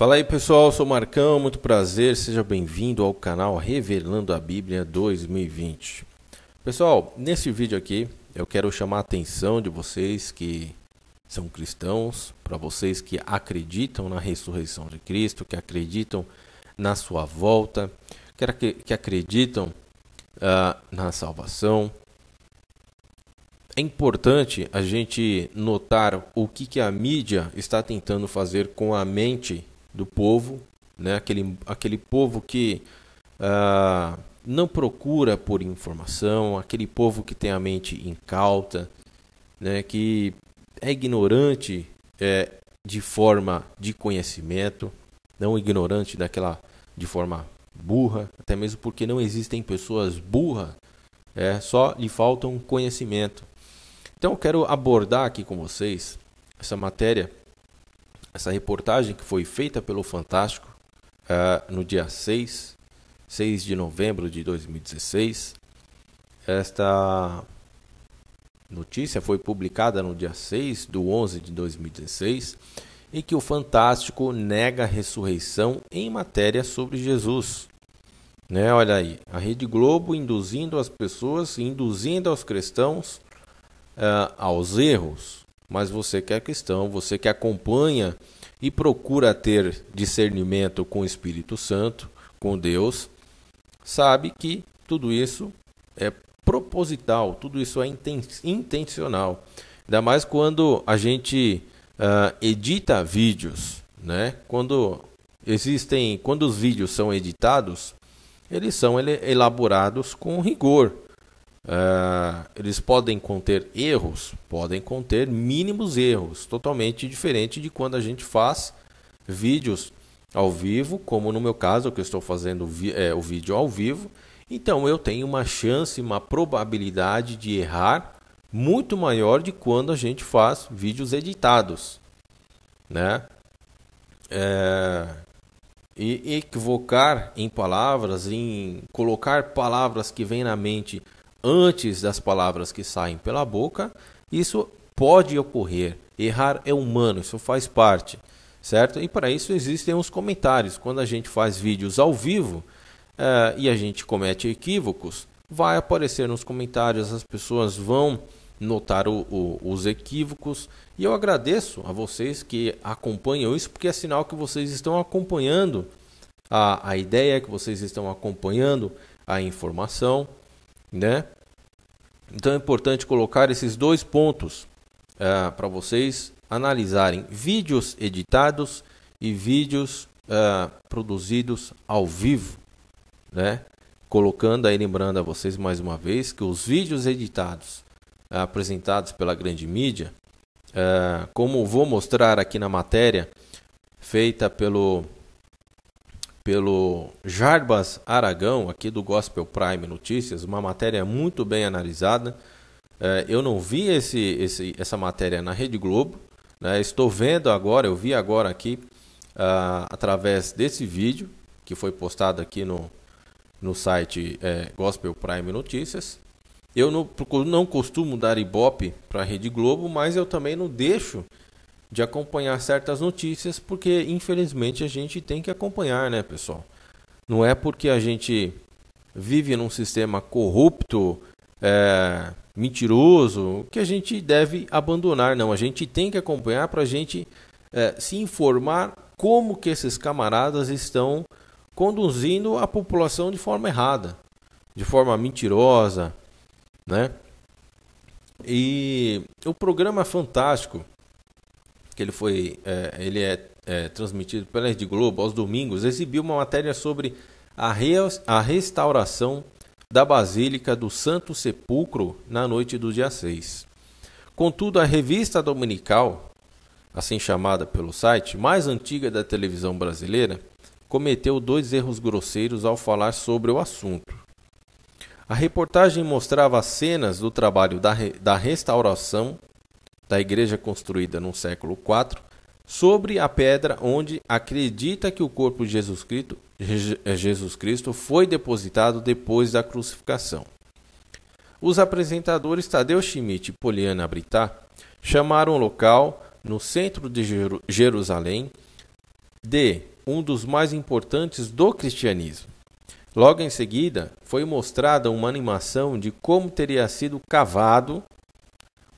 Fala aí pessoal, Eu sou o Marcão, muito prazer, seja bem-vindo ao canal Revelando a Bíblia 2020. Pessoal, nesse vídeo aqui eu quero chamar a atenção de vocês que são cristãos, para vocês que acreditam na ressurreição de Cristo, que acreditam na sua volta, que acreditam uh, na salvação. É importante a gente notar o que, que a mídia está tentando fazer com a mente do povo, né? aquele, aquele povo que ah, não procura por informação, aquele povo que tem a mente incauta, né? que é ignorante é, de forma de conhecimento, não ignorante daquela de forma burra, até mesmo porque não existem pessoas burras, é, só lhe faltam conhecimento. Então eu quero abordar aqui com vocês essa matéria essa reportagem que foi feita pelo Fantástico uh, no dia 6, 6 de novembro de 2016. Esta notícia foi publicada no dia 6 de 11 de 2016, em que o Fantástico nega a ressurreição em matéria sobre Jesus. Né, olha aí, a Rede Globo induzindo as pessoas, induzindo aos cristãos uh, aos erros mas você que é cristão, você que acompanha e procura ter discernimento com o Espírito Santo, com Deus, sabe que tudo isso é proposital, tudo isso é intencional. Ainda mais quando a gente uh, edita vídeos, né? Quando existem, quando os vídeos são editados, eles são ele elaborados com rigor, Uh, eles podem conter erros, podem conter mínimos erros, totalmente diferente de quando a gente faz vídeos ao vivo, como no meu caso, que eu estou fazendo é, o vídeo ao vivo. Então eu tenho uma chance, uma probabilidade de errar muito maior de quando a gente faz vídeos editados, né? É, e equivocar em palavras, em colocar palavras que vêm na mente antes das palavras que saem pela boca, isso pode ocorrer. Errar é humano, isso faz parte, certo? E para isso existem os comentários. Quando a gente faz vídeos ao vivo uh, e a gente comete equívocos, vai aparecer nos comentários, as pessoas vão notar o, o, os equívocos. E eu agradeço a vocês que acompanham isso, porque é sinal que vocês estão acompanhando a, a ideia, que vocês estão acompanhando a informação né? Então é importante colocar esses dois pontos uh, é, para vocês analisarem vídeos editados e vídeos uh, produzidos ao vivo, né? Colocando aí, lembrando a vocês mais uma vez que os vídeos editados uh, apresentados pela grande mídia, como vou mostrar aqui na matéria feita pelo pelo Jarbas Aragão, aqui do Gospel Prime Notícias, uma matéria muito bem analisada. É, eu não vi esse, esse, essa matéria na Rede Globo, né? estou vendo agora, eu vi agora aqui, uh, através desse vídeo, que foi postado aqui no, no site é, Gospel Prime Notícias. Eu não, não costumo dar ibope para a Rede Globo, mas eu também não deixo de acompanhar certas notícias, porque infelizmente a gente tem que acompanhar, né, pessoal? Não é porque a gente vive num sistema corrupto, é, mentiroso, que a gente deve abandonar, não. A gente tem que acompanhar para a gente é, se informar como que esses camaradas estão conduzindo a população de forma errada, de forma mentirosa, né? E o programa é fantástico que ele foi, é, ele é, é, transmitido pela Rede Globo aos domingos, exibiu uma matéria sobre a, reus, a restauração da Basílica do Santo Sepulcro na noite do dia 6. Contudo, a revista dominical, assim chamada pelo site, mais antiga da televisão brasileira, cometeu dois erros grosseiros ao falar sobre o assunto. A reportagem mostrava cenas do trabalho da, re, da restauração da igreja construída no século IV, sobre a pedra onde acredita que o corpo de Jesus Cristo, é Jesus Cristo foi depositado depois da crucificação. Os apresentadores Tadeu Schmidt e Poliana Britá chamaram o local, no centro de Jerusalém, de um dos mais importantes do cristianismo. Logo em seguida, foi mostrada uma animação de como teria sido cavado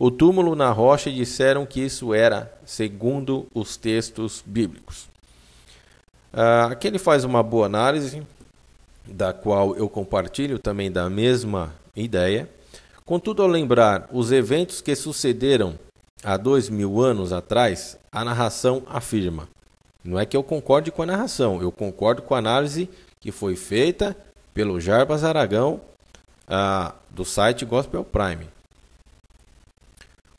o túmulo na rocha e disseram que isso era, segundo os textos bíblicos. Uh, aqui ele faz uma boa análise, da qual eu compartilho também da mesma ideia. Contudo, ao lembrar os eventos que sucederam há dois mil anos atrás, a narração afirma. Não é que eu concorde com a narração, eu concordo com a análise que foi feita pelo Jarbas Aragão ah, do site Gospel Prime.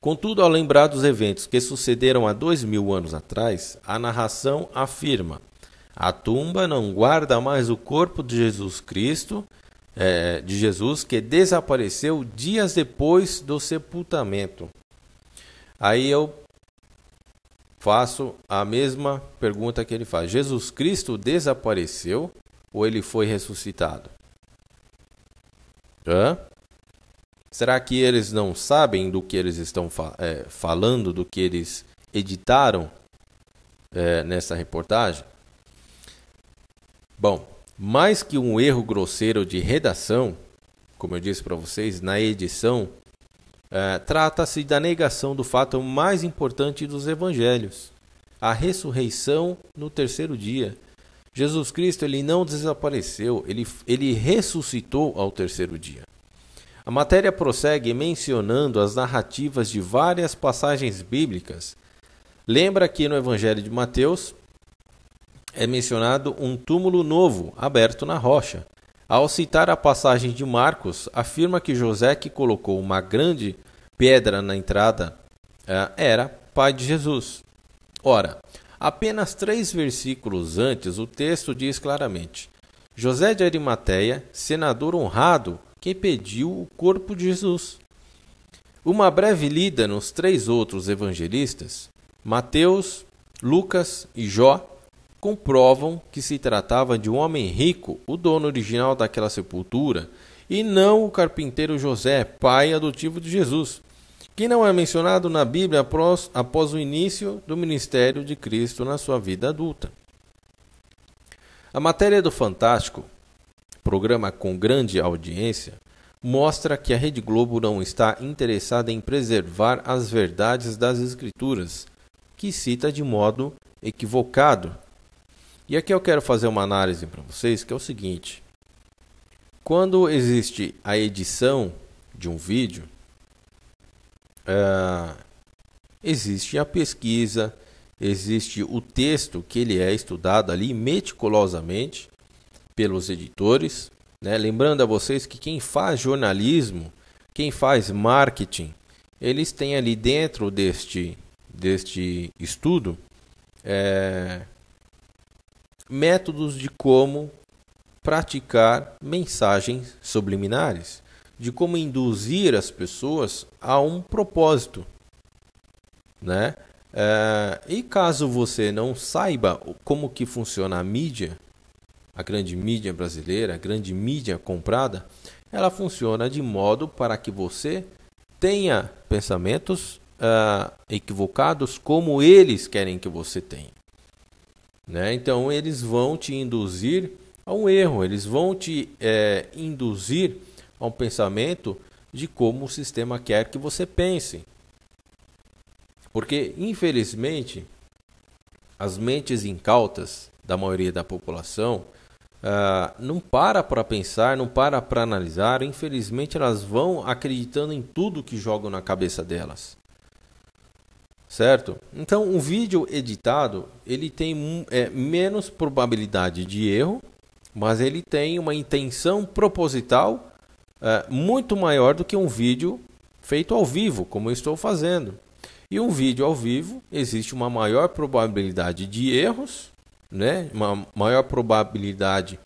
Contudo, ao lembrar dos eventos que sucederam há dois mil anos atrás, a narração afirma: a tumba não guarda mais o corpo de Jesus Cristo, é, de Jesus que desapareceu dias depois do sepultamento. Aí eu faço a mesma pergunta que ele faz: Jesus Cristo desapareceu ou ele foi ressuscitado? Hã? Será que eles não sabem do que eles estão fa é, falando, do que eles editaram é, nessa reportagem? Bom, mais que um erro grosseiro de redação, como eu disse para vocês, na edição, é, trata-se da negação do fato mais importante dos evangelhos, a ressurreição no terceiro dia. Jesus Cristo ele não desapareceu, ele, ele ressuscitou ao terceiro dia. A matéria prossegue mencionando as narrativas de várias passagens bíblicas. Lembra que no Evangelho de Mateus é mencionado um túmulo novo aberto na rocha. Ao citar a passagem de Marcos, afirma que José, que colocou uma grande pedra na entrada, eh, era pai de Jesus. Ora, apenas três versículos antes, o texto diz claramente: José de Arimateia, senador honrado que pediu o corpo de Jesus. Uma breve lida nos três outros evangelistas, Mateus, Lucas e Jó, comprovam que se tratava de um homem rico, o dono original daquela sepultura, e não o carpinteiro José, pai adotivo de Jesus, que não é mencionado na Bíblia após, após o início do ministério de Cristo na sua vida adulta. A matéria do Fantástico programa com grande audiência, mostra que a Rede Globo não está interessada em preservar as verdades das Escrituras, que cita de modo equivocado. E aqui eu quero fazer uma análise para vocês que é o seguinte: quando existe a edição de um vídeo, é, existe a pesquisa, existe o texto que ele é estudado ali meticulosamente pelos editores. Né? Lembrando a vocês que quem faz jornalismo, quem faz marketing, eles têm ali dentro deste, deste estudo é, métodos de como praticar mensagens subliminares, de como induzir as pessoas a um propósito, né? É, e caso você não saiba como que funciona a mídia, a grande mídia brasileira, a grande mídia comprada, ela funciona de modo para que você tenha pensamentos uh, equivocados como eles querem que você tenha. Né? Então, eles vão te induzir a um erro, eles vão te é, induzir a um pensamento de como o sistema quer que você pense. Porque, infelizmente, as mentes incautas da maioria da população ah, não para para pensar, não para para analisar. Infelizmente, elas vão acreditando em tudo que jogam na cabeça delas. Certo? Então, um vídeo editado, ele tem hum, é, menos probabilidade de erro, mas ele tem uma intenção proposital é, muito maior do que um vídeo feito ao vivo, como eu estou fazendo. E um vídeo ao vivo existe uma maior probabilidade de erros né, uma maior probabilidade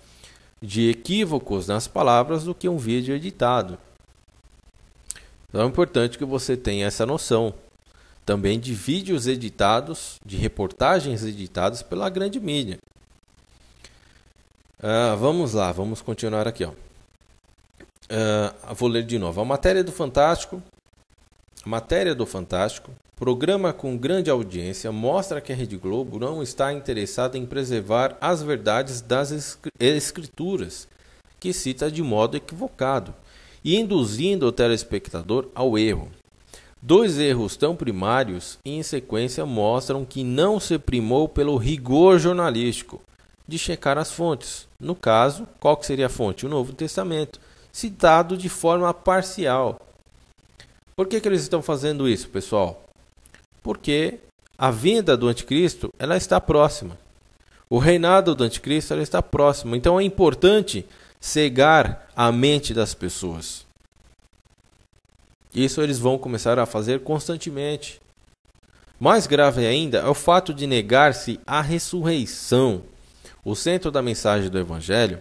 de equívocos nas palavras do que um vídeo editado. Então é importante que você tenha essa noção também de vídeos editados, de reportagens editadas pela grande mídia. Ah, vamos lá, vamos continuar aqui. Ó. Ah, vou ler de novo. A matéria do Fantástico, a matéria do Fantástico Programa com grande audiência mostra que a Rede Globo não está interessada em preservar as verdades das escrituras, que cita de modo equivocado, e induzindo o telespectador ao erro. Dois erros tão primários e em sequência mostram que não se primou pelo rigor jornalístico de checar as fontes. No caso, qual que seria a fonte? O Novo Testamento, citado de forma parcial. Por que, que eles estão fazendo isso, pessoal? porque a vinda do anticristo ela está próxima. O reinado do anticristo ela está próximo. Então é importante cegar a mente das pessoas. Isso eles vão começar a fazer constantemente. Mais grave ainda é o fato de negar-se à ressurreição, o centro da mensagem do Evangelho,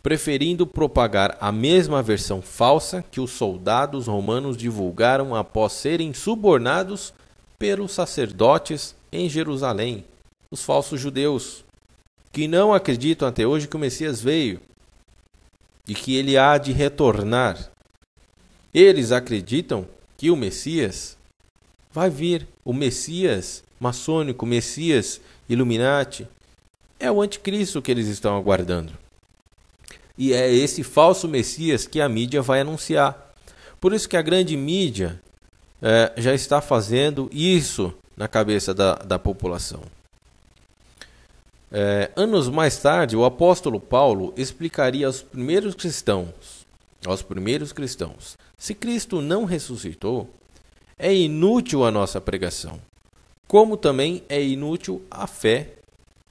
preferindo propagar a mesma versão falsa que os soldados romanos divulgaram após serem subornados pelos sacerdotes em Jerusalém, os falsos judeus, que não acreditam até hoje que o Messias veio e que ele há de retornar. Eles acreditam que o Messias vai vir, o Messias maçônico, o Messias Illuminati, é o anticristo que eles estão aguardando. E é esse falso Messias que a mídia vai anunciar. Por isso que a grande mídia é, já está fazendo isso na cabeça da, da população. É, anos mais tarde, o apóstolo Paulo explicaria aos primeiros cristãos, aos primeiros cristãos, se Cristo não ressuscitou, é inútil a nossa pregação, como também é inútil a fé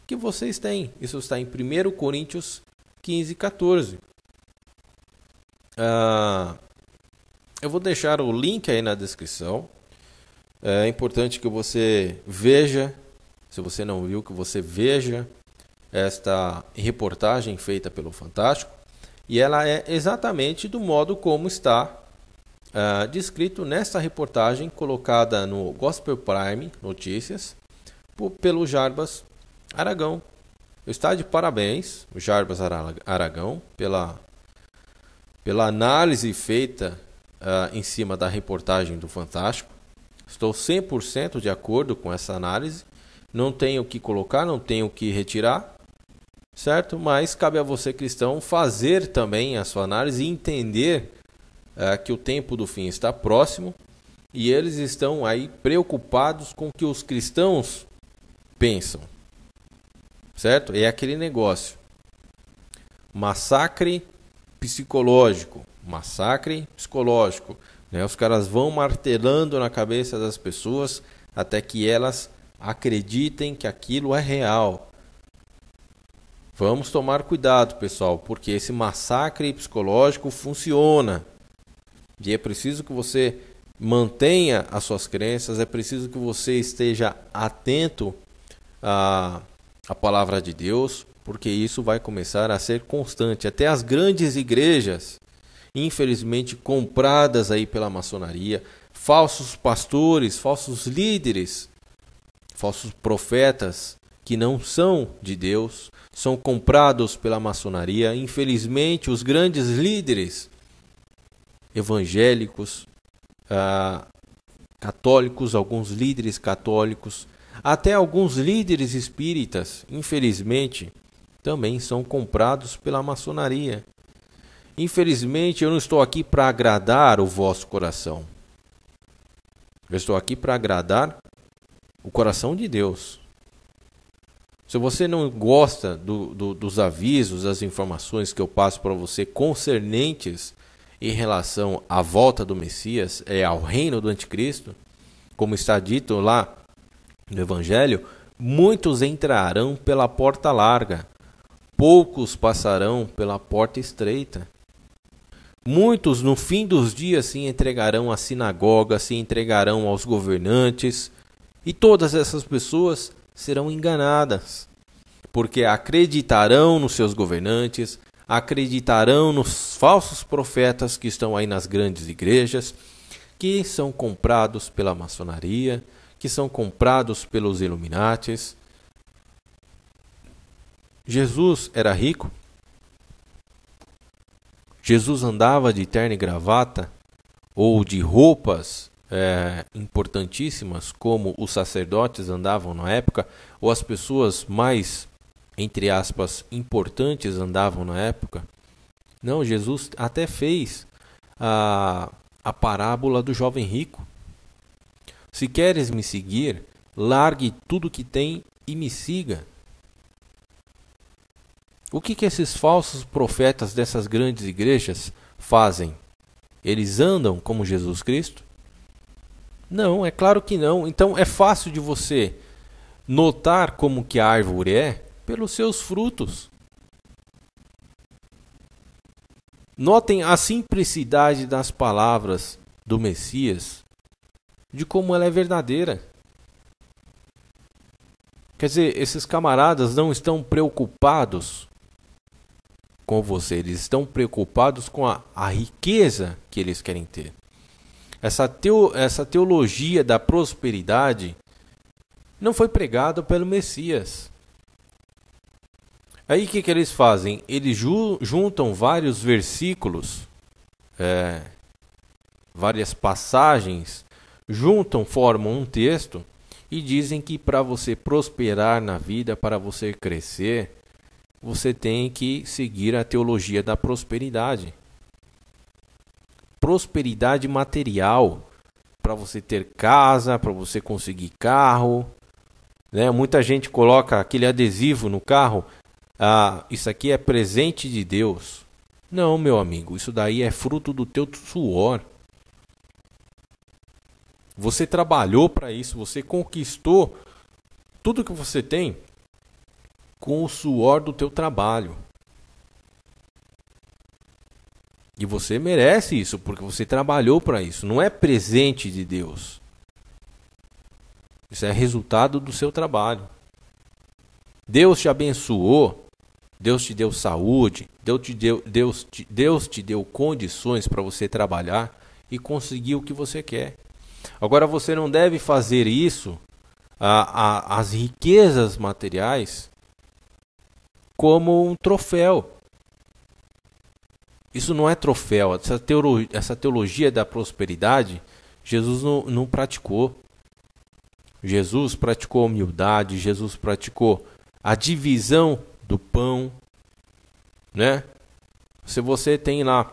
que vocês têm. Isso está em 1 Coríntios 15, 14. Ah, eu vou deixar o link aí na descrição. É importante que você veja, se você não viu, que você veja esta reportagem feita pelo Fantástico. E ela é exatamente do modo como está uh, descrito nesta reportagem colocada no Gospel Prime Notícias por, pelo Jarbas Aragão. está de parabéns, o Jarbas Aragão, pela, pela análise feita uh, em cima da reportagem do Fantástico. Estou 100% de acordo com essa análise. Não tenho o que colocar, não tenho o que retirar, certo? Mas cabe a você, cristão, fazer também a sua análise e entender uh, que o tempo do fim está próximo e eles estão aí preocupados com o que os cristãos pensam, certo? É aquele negócio massacre psicológico massacre psicológico. Né? Os caras vão martelando na cabeça das pessoas até que elas acreditem que aquilo é real. Vamos tomar cuidado, pessoal, porque esse massacre psicológico funciona. E é preciso que você mantenha as suas crenças, é preciso que você esteja atento à, à palavra de Deus, porque isso vai começar a ser constante. Até as grandes igrejas infelizmente compradas aí pela maçonaria, falsos pastores, falsos líderes, falsos profetas que não são de Deus, são comprados pela maçonaria. Infelizmente, os grandes líderes evangélicos, ah, católicos, alguns líderes católicos, até alguns líderes espíritas, infelizmente, também são comprados pela maçonaria. Infelizmente, eu não estou aqui para agradar o vosso coração. Eu estou aqui para agradar o coração de Deus. Se você não gosta do, do, dos avisos, das informações que eu passo para você concernentes em relação à volta do Messias, é ao reino do Anticristo, como está dito lá no Evangelho, muitos entrarão pela porta larga, poucos passarão pela porta estreita. Muitos no fim dos dias se entregarão à sinagoga, se entregarão aos governantes, e todas essas pessoas serão enganadas, porque acreditarão nos seus governantes, acreditarão nos falsos profetas que estão aí nas grandes igrejas, que são comprados pela maçonaria, que são comprados pelos iluminatis. Jesus era rico? Jesus andava de terno e gravata ou de roupas é, importantíssimas, como os sacerdotes andavam na época, ou as pessoas mais, entre aspas, importantes andavam na época. Não, Jesus até fez a, a parábola do jovem rico. Se queres me seguir, largue tudo que tem e me siga. O que, que esses falsos profetas dessas grandes igrejas fazem? Eles andam como Jesus Cristo? Não, é claro que não. Então é fácil de você notar como que a árvore é pelos seus frutos. Notem a simplicidade das palavras do Messias, de como ela é verdadeira. Quer dizer, esses camaradas não estão preocupados com você, eles estão preocupados com a, a riqueza que eles querem ter. Essa, teo, essa teologia da prosperidade não foi pregada pelo Messias. Aí o que, que eles fazem? Eles ju, juntam vários versículos, é, várias passagens, juntam, formam um texto e dizem que para você prosperar na vida, para você crescer, você tem que seguir a teologia da prosperidade. Prosperidade material para você ter casa, para você conseguir carro, né? Muita gente coloca aquele adesivo no carro, ah, isso aqui é presente de Deus. Não, meu amigo, isso daí é fruto do teu suor. Você trabalhou para isso, você conquistou tudo que você tem com o suor do teu trabalho. E você merece isso, porque você trabalhou para isso. Não é presente de Deus. Isso é resultado do seu trabalho. Deus te abençoou, Deus te deu saúde, Deus te deu, Deus te, Deus te deu condições para você trabalhar e conseguir o que você quer. Agora você não deve fazer isso, a, ah, a, ah, as riquezas materiais, como um troféu. Isso não é troféu. Essa teologia, essa teologia da prosperidade, Jesus não, não praticou. Jesus praticou humildade, Jesus praticou a divisão do pão, né? Se você tem lá,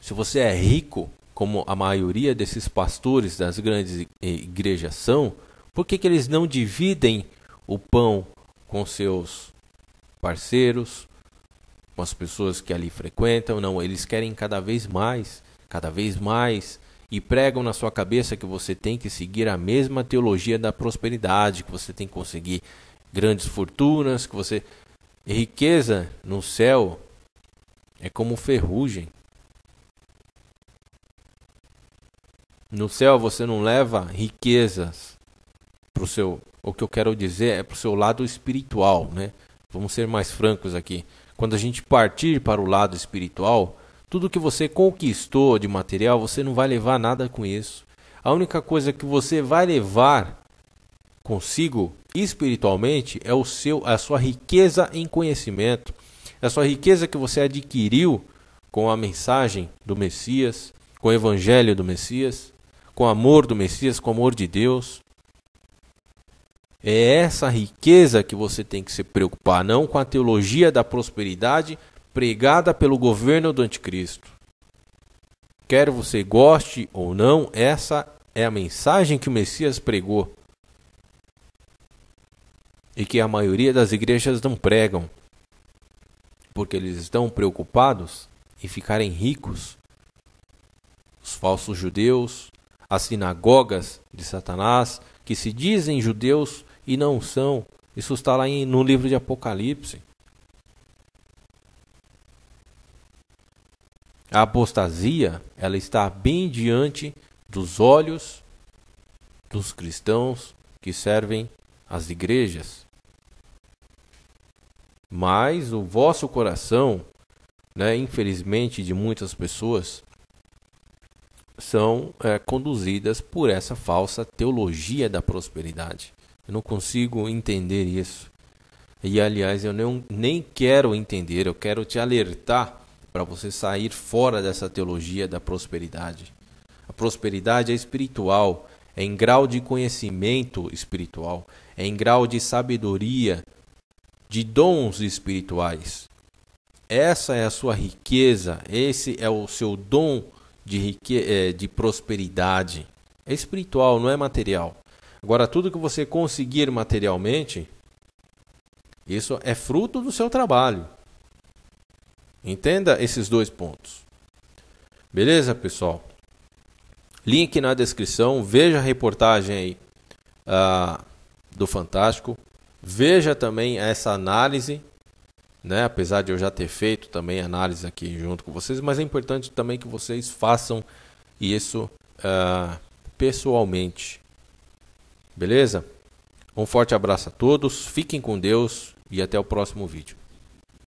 se você é rico, como a maioria desses pastores das grandes igrejas são, por que, que eles não dividem o pão com seus parceiros, com as pessoas que ali frequentam, não, eles querem cada vez mais, cada vez mais e pregam na sua cabeça que você tem que seguir a mesma teologia da prosperidade, que você tem que conseguir grandes fortunas, que você riqueza no céu é como ferrugem. No céu você não leva riquezas para o seu. O que eu quero dizer é para o seu lado espiritual, né? Vamos ser mais francos aqui. Quando a gente partir para o lado espiritual, tudo que você conquistou de material, você não vai levar nada com isso. A única coisa que você vai levar consigo espiritualmente é o seu a sua riqueza em conhecimento, a sua riqueza que você adquiriu com a mensagem do Messias, com o evangelho do Messias, com o amor do Messias, com o amor de Deus, é essa riqueza que você tem que se preocupar, não com a teologia da prosperidade pregada pelo governo do anticristo. Quer você goste ou não, essa é a mensagem que o Messias pregou e que a maioria das igrejas não pregam, porque eles estão preocupados em ficarem ricos. Os falsos judeus, as sinagogas de Satanás, que se dizem judeus, e não são. Isso está lá em, no livro de Apocalipse. A apostasia, ela está bem diante dos olhos dos cristãos que servem as igrejas. Mas o vosso coração, né, infelizmente de muitas pessoas, são é, conduzidas por essa falsa teologia da prosperidade. Eu não consigo entender isso. E aliás, eu nem quero entender, eu quero te alertar para você sair fora dessa teologia da prosperidade. A prosperidade é espiritual, é em grau de conhecimento espiritual, é em grau de sabedoria, de dons espirituais. Essa é a sua riqueza, esse é o seu dom de, rique... Eh, de prosperidade. É espiritual, não é material. Agora, tudo que você conseguir materialmente, isso é fruto do seu trabalho. Entenda esses dois pontos. Beleza, pessoal? Link na descrição. Veja a reportagem aí ah, do Fantástico. Veja também essa análise. Né? Apesar de eu já ter feito também análise aqui junto com vocês, mas é importante também que vocês façam isso ah, pessoalmente. Beleza? Um forte abraço a todos, fiquem com Deus e até o próximo vídeo.